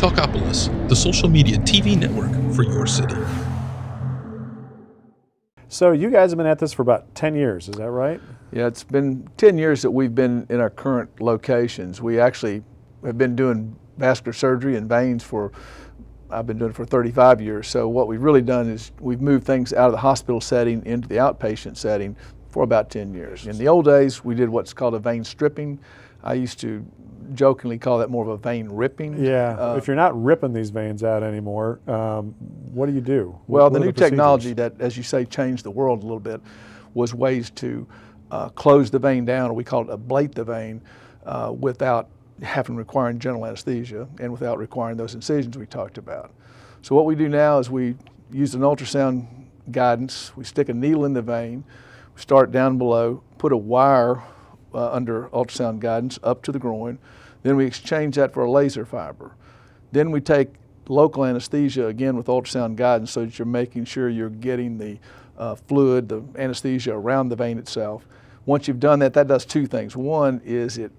Talkopolis, the social media TV network for your city. So you guys have been at this for about 10 years, is that right? Yeah, it's been 10 years that we've been in our current locations. We actually have been doing vascular surgery and veins for I've been doing it for 35 years. So what we've really done is we've moved things out of the hospital setting into the outpatient setting for about 10 years. In the old days, we did what's called a vein stripping. I used to jokingly call that more of a vein ripping. Yeah. Uh, if you're not ripping these veins out anymore, um, what do you do? Well, what the new the technology that, as you say, changed the world a little bit was ways to uh, close the vein down, or we call it ablate the vein, uh, without having requiring general anesthesia and without requiring those incisions we talked about. So what we do now is we use an ultrasound guidance. We stick a needle in the vein, we start down below, put a wire uh, under ultrasound guidance up to the groin. Then we exchange that for a laser fiber. Then we take local anesthesia again with ultrasound guidance so that you're making sure you're getting the uh, fluid, the anesthesia around the vein itself. Once you've done that, that does two things. One is it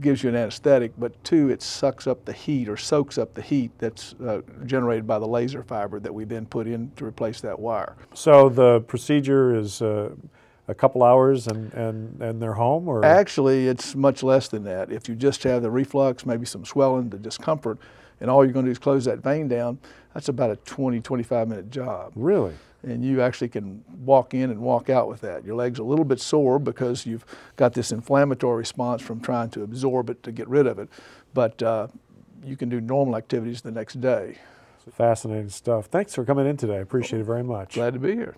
gives you an anesthetic, but two, it sucks up the heat or soaks up the heat that's uh, generated by the laser fiber that we then put in to replace that wire. So the procedure is uh, a couple hours and, and, and they're home? Or? Actually, it's much less than that. If you just have the reflux, maybe some swelling, the discomfort, and all you're going to do is close that vein down, that's about a 20, 25 minute job. Really? And you actually can walk in and walk out with that. Your leg's a little bit sore because you've got this inflammatory response from trying to absorb it to get rid of it. But uh, you can do normal activities the next day. Fascinating stuff. Thanks for coming in today. I appreciate it very much. Glad to be here.